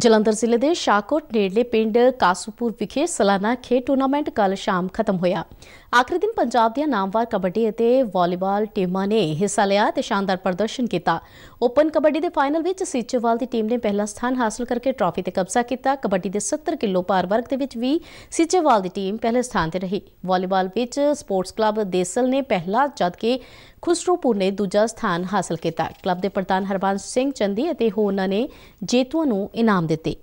ਜਲੰਧਰ ਜ਼ਿਲ੍ਹੇ ਦੇ ਸ਼ਾਕੋਟ ਨੇੜਲੇ ਪਿੰਡ ਕਾਸੂਪੁਰ ਵਿਖੇ ਸਲਾਨਾ ਖੇਡ ਟੂਰਨਾਮੈਂਟ ਕੱਲ ਸ਼ਾਮ ਖਤਮ ਹੋਇਆ। ਆਖਰੀ ਦਿਨ ਪੰਜਾਬ ਦੀਆਂ ਨਾਮਵਰ ਕਬੱਡੀ ਅਤੇ ਵਾਲੀਬਾਲ ਟੀਮਾਂ ਨੇ ਹਿੱਸਾ ਲਿਆ ਤੇ ਸ਼ਾਨਦਾਰ ਪ੍ਰਦਰਸ਼ਨ ਕੀਤਾ। ਓਪਨ ਕਬੱਡੀ ਦੇ ਫਾਈਨਲ ਵਿੱਚ ਸਿੱਚੇਵਾਲ ਦੀ ਟੀਮ ਨੇ ਪਹਿਲਾ ਸਥਾਨ ਹਾਸਲ ਕਰਕੇ ਟਰਾਫੀ ਤੇ ਕਬਜ਼ਾ ਕੀਤਾ। ਕਬੱਡੀ ਦੇ 70 ਕਿਲੋ ਭਾਰ ਵਰਗ ਦੇ ਵਿੱਚ ਵੀ ਸਿੱਚੇਵਾਲ ਦੀ ਟੀਮ ਪਹਿਲੇ ਸਥਾਨ ਤੇ ਰਹੀ। ਵਾਲੀਬਾਲ ਵਿੱਚ ਸਪੋਰਟਸ ਕਲੱਬ ਦੇਸਲ ਨੇ ਪਹਿਲਾ ਜਦ ਕਿ ਖੁਸਰੂਪੁਰ ਨੇ ਦੂਜਾ ਸਥਾਨ ਹਾਸਲ ਕੀਤਾ। ਕਲੱਬ ਦੇ ਪ੍ਰਧਾਨ ਹਰਬੰਸ ਸਿੰਘ ਚੰਦੀ ਅਤੇ ਹੋਰਨਾਂ ਨੇ ਜੇਤੂਆਂ ਨੂੰ ਇਨਾਮ देते